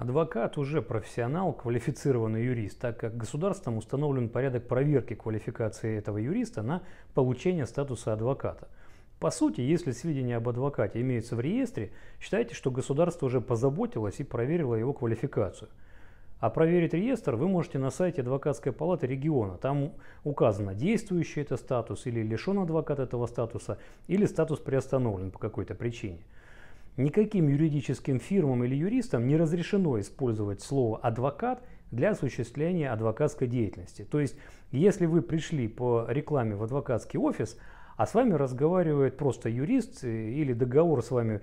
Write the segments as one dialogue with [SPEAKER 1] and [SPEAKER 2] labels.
[SPEAKER 1] Адвокат уже профессионал, квалифицированный юрист, так как государством установлен порядок проверки квалификации этого юриста на получение статуса адвоката. По сути, если сведения об адвокате имеются в реестре, считайте, что государство уже позаботилось и проверило его квалификацию. А проверить реестр вы можете на сайте адвокатской палаты региона. Там указано, действующий это статус или лишен адвокат этого статуса, или статус приостановлен по какой-то причине. Никаким юридическим фирмам или юристам не разрешено использовать слово «адвокат» для осуществления адвокатской деятельности. То есть, если вы пришли по рекламе в адвокатский офис, а с вами разговаривает просто юрист э, или договор с вами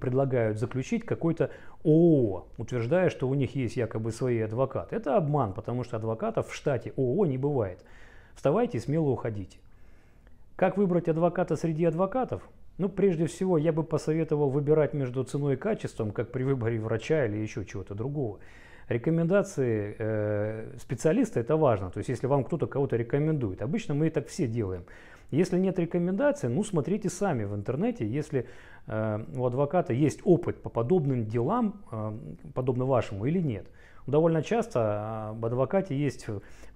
[SPEAKER 1] предлагают заключить какой-то ООО, утверждая, что у них есть якобы свои адвокаты. Это обман, потому что адвокатов в штате ООО не бывает. Вставайте и смело уходите. Как выбрать адвоката среди адвокатов? Ну, прежде всего, я бы посоветовал выбирать между ценой и качеством, как при выборе врача или еще чего-то другого. Рекомендации э, специалиста – это важно. То есть, если вам кто-то кого-то рекомендует. Обычно мы так все делаем. Если нет рекомендаций, ну, смотрите сами в интернете. Если э, у адвоката есть опыт по подобным делам, э, подобно вашему, или нет – довольно часто в а, адвокате есть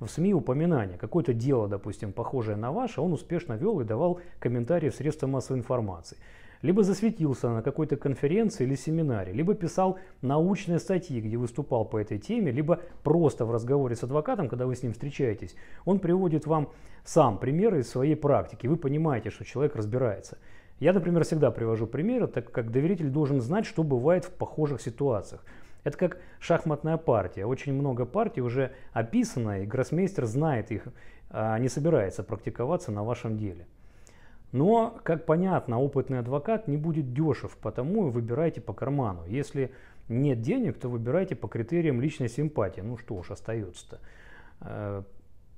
[SPEAKER 1] в СМИ упоминания Какое-то дело, допустим, похожее на ваше, он успешно вел и давал комментарии в средства массовой информации. Либо засветился на какой-то конференции или семинаре, либо писал научные статьи, где выступал по этой теме, либо просто в разговоре с адвокатом, когда вы с ним встречаетесь, он приводит вам сам примеры из своей практики. Вы понимаете, что человек разбирается. Я, например, всегда привожу примеры, так как доверитель должен знать, что бывает в похожих ситуациях. Это как шахматная партия. Очень много партий уже описано, и гроссмейстер знает их, а не собирается практиковаться на вашем деле. Но, как понятно, опытный адвокат не будет дешев, потому и выбирайте по карману. Если нет денег, то выбирайте по критериям личной симпатии. Ну что уж остается-то. Э,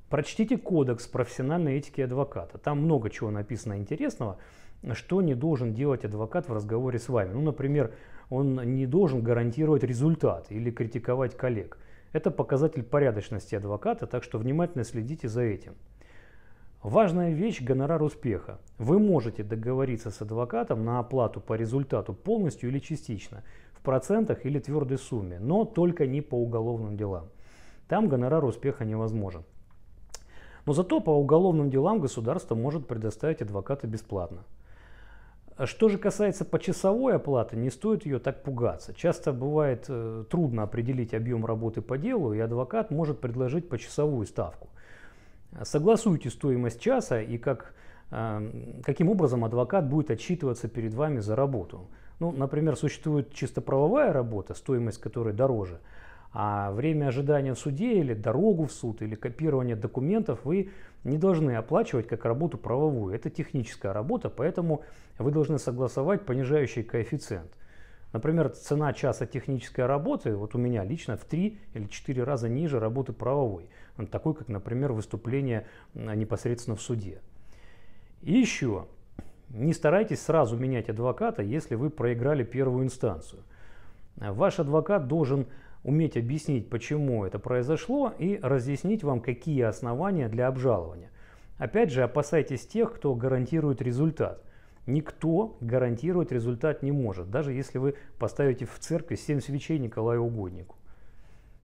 [SPEAKER 1] Прочтите кодекс профессиональной этики адвоката. Там много чего написано интересного, что не должен делать адвокат в разговоре с вами. Ну, например, он не должен гарантировать результат или критиковать коллег. Это показатель порядочности адвоката, так что внимательно следите за этим. Важная вещь – гонорар успеха. Вы можете договориться с адвокатом на оплату по результату полностью или частично, в процентах или твердой сумме, но только не по уголовным делам. Там гонорар успеха невозможен. Но зато по уголовным делам государство может предоставить адвоката бесплатно. Что же касается почасовой оплаты, не стоит ее так пугаться. Часто бывает э, трудно определить объем работы по делу, и адвокат может предложить почасовую ставку. Согласуйте стоимость часа и как, э, каким образом адвокат будет отчитываться перед вами за работу. Ну, например, существует чисто правовая работа, стоимость которой дороже, а время ожидания в суде или дорогу в суд или копирование документов вы не должны оплачивать как работу правовую. Это техническая работа, поэтому вы должны согласовать понижающий коэффициент. Например, цена часа технической работы вот у меня лично в 3 или 4 раза ниже работы правовой, такой как, например, выступление непосредственно в суде. И еще, не старайтесь сразу менять адвоката, если вы проиграли первую инстанцию. Ваш адвокат должен уметь объяснить, почему это произошло и разъяснить вам, какие основания для обжалования. Опять же, опасайтесь тех, кто гарантирует результат. Никто гарантировать результат не может, даже если вы поставите в церкви 7 свечей Николаю Угоднику.